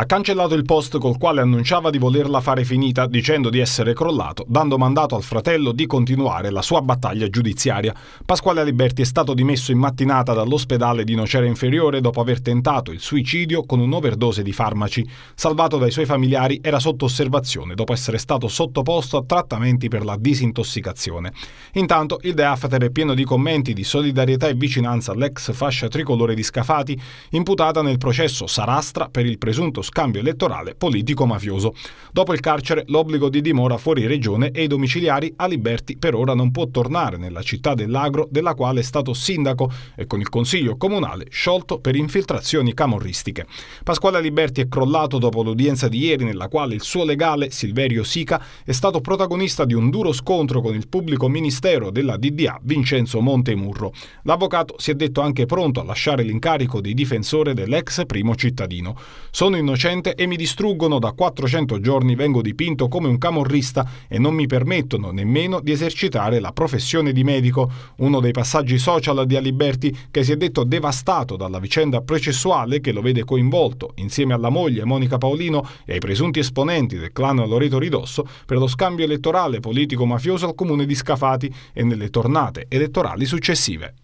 ha cancellato il post col quale annunciava di volerla fare finita dicendo di essere crollato, dando mandato al fratello di continuare la sua battaglia giudiziaria. Pasquale Aliberti è stato dimesso in mattinata dall'ospedale di Nocera Inferiore dopo aver tentato il suicidio con un'overdose di farmaci. Salvato dai suoi familiari, era sotto osservazione dopo essere stato sottoposto a trattamenti per la disintossicazione. Intanto il The After è pieno di commenti di solidarietà e vicinanza all'ex fascia tricolore di Scafati, imputata nel processo Sarastra per il presunto scambio elettorale politico-mafioso. Dopo il carcere, l'obbligo di dimora fuori regione e i domiciliari Aliberti per ora non può tornare nella città dell'Agro della quale è stato sindaco e con il consiglio comunale sciolto per infiltrazioni camorristiche. Pasquale Aliberti è crollato dopo l'udienza di ieri nella quale il suo legale Silverio Sica è stato protagonista di un duro scontro con il pubblico ministero della DDA Vincenzo Montemurro. L'avvocato si è detto anche pronto a lasciare l'incarico di difensore dell'ex primo cittadino. Sono innocenti innocente e mi distruggono da 400 giorni vengo dipinto come un camorrista e non mi permettono nemmeno di esercitare la professione di medico, uno dei passaggi social di Aliberti che si è detto devastato dalla vicenda processuale che lo vede coinvolto insieme alla moglie Monica Paolino e ai presunti esponenti del clan Loreto Ridosso per lo scambio elettorale politico-mafioso al comune di Scafati e nelle tornate elettorali successive.